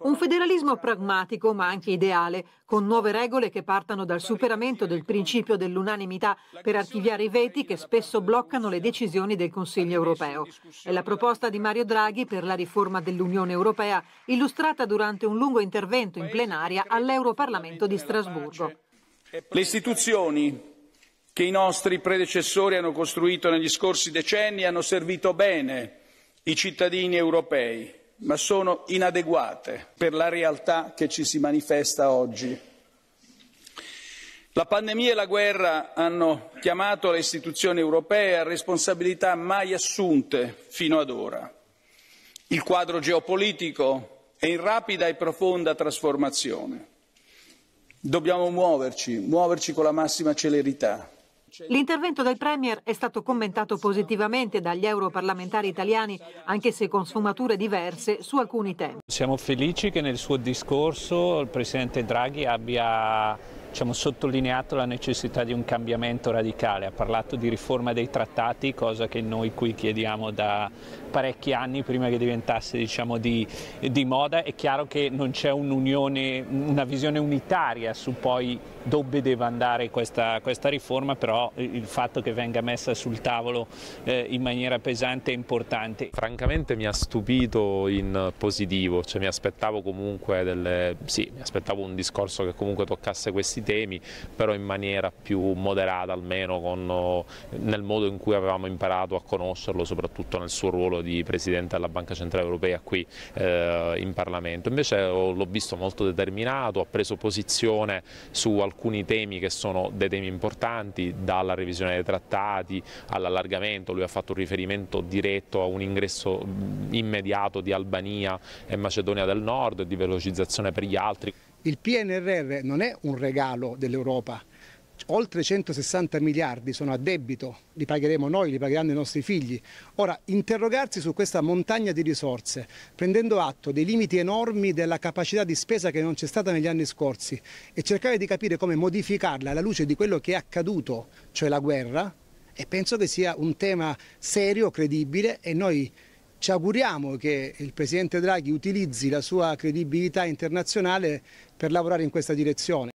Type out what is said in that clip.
Un federalismo pragmatico ma anche ideale, con nuove regole che partano dal superamento del principio dell'unanimità per archiviare i veti che spesso bloccano le decisioni del Consiglio europeo. È la proposta di Mario Draghi per la riforma dell'Unione europea, illustrata durante un lungo intervento in plenaria all'Europarlamento di Strasburgo. Le istituzioni che i nostri predecessori hanno costruito negli scorsi decenni hanno servito bene i cittadini europei ma sono inadeguate per la realtà che ci si manifesta oggi. La pandemia e la guerra hanno chiamato le istituzioni europee a responsabilità mai assunte fino ad ora. Il quadro geopolitico è in rapida e profonda trasformazione. Dobbiamo muoverci, muoverci con la massima celerità. L'intervento del Premier è stato commentato positivamente dagli europarlamentari italiani, anche se con sfumature diverse su alcuni temi. Siamo felici che nel suo discorso il Presidente Draghi abbia diciamo, sottolineato la necessità di un cambiamento radicale, ha parlato di riforma dei trattati, cosa che noi qui chiediamo da parecchi anni prima che diventasse diciamo, di, di, moda, è chiaro che non c'è un'unione, una visione unitaria su poi dove deve andare questa, questa, riforma, però il fatto che venga messa sul tavolo eh, in maniera pesante è importante. Francamente mi ha stupito in positivo, cioè mi aspettavo comunque delle, sì, mi aspettavo un discorso che comunque toccasse questi temi, però in maniera più moderata almeno con, eh, nel modo in cui avevamo imparato a conoscerlo, soprattutto nel suo ruolo di Presidente della Banca Centrale Europea qui eh, in Parlamento. Invece eh, l'ho visto molto determinato, ha preso posizione su alcuni temi che sono dei temi importanti, dalla revisione dei trattati all'allargamento, lui ha fatto un riferimento diretto a un ingresso mm, immediato di Albania e Macedonia del Nord e di velocizzazione per gli altri. Il PNRR non è un regalo dell'Europa, oltre 160 miliardi sono a debito, li pagheremo noi, li pagheranno i nostri figli. Ora, interrogarsi su questa montagna di risorse, prendendo atto dei limiti enormi della capacità di spesa che non c'è stata negli anni scorsi e cercare di capire come modificarla alla luce di quello che è accaduto, cioè la guerra, e penso che sia un tema serio, credibile e noi ci auguriamo che il Presidente Draghi utilizzi la sua credibilità internazionale per lavorare in questa direzione.